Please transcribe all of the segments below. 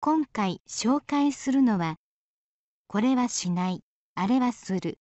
今回紹介するのは「これはしないあれはする」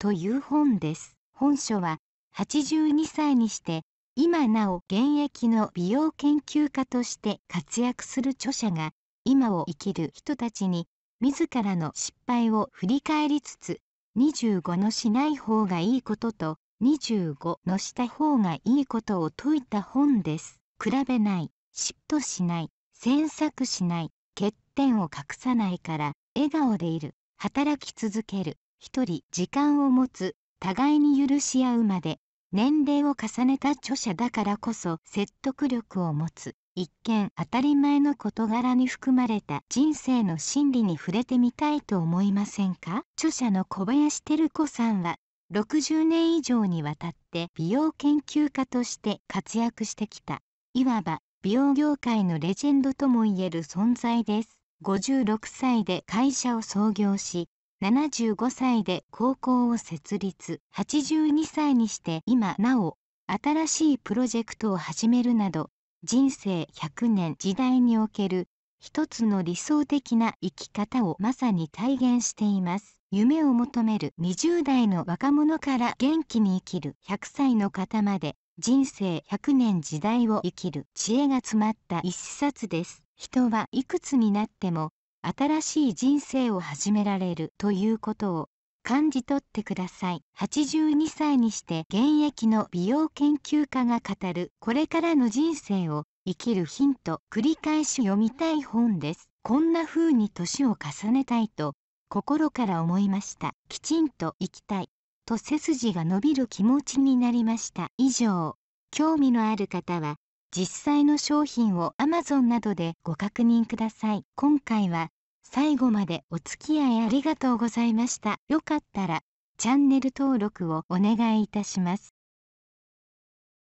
という本です本書は82歳にして今なお現役の美容研究家として活躍する著者が今を生きる人たちに自らの失敗を振り返りつつ25のしない方がいいことと25のした方がいいことを説いた本です。比べない、嫉妬しない、詮索しない欠点を隠さないから笑顔でいる働き続ける一人時間を持つ互いに許し合うまで年齢を重ねた著者だからこそ説得力を持つ一見当たり前の事柄に含まれた人生の真理に触れてみたいと思いませんか著者の小林照子さんは60年以上にわたって美容研究家として活躍してきたいわば美容業界のレジェンドともいえる存在です56歳で会社を創業し75歳で高校を設立82歳にして今なお新しいプロジェクトを始めるなど人生100年時代における一つの理想的な生き方をまさに体現しています。夢を求める20代の若者から元気に生きる100歳の方まで人生100年時代を生きる知恵が詰まった一冊です。人はいくつになっても新しい人生を始められるということを感じ取ってください。82歳にして現役の美容研究家が語るこれからの人生を生きるヒント繰り返し読みたい本です。こんな風に年を重ねたいと心から思いました。きちんと生きたい。と背筋が伸びる気持ちになりました以上興味のある方は実際の商品を Amazon などでご確認ください今回は最後までお付き合いありがとうございましたよかったらチャンネル登録をお願いいたします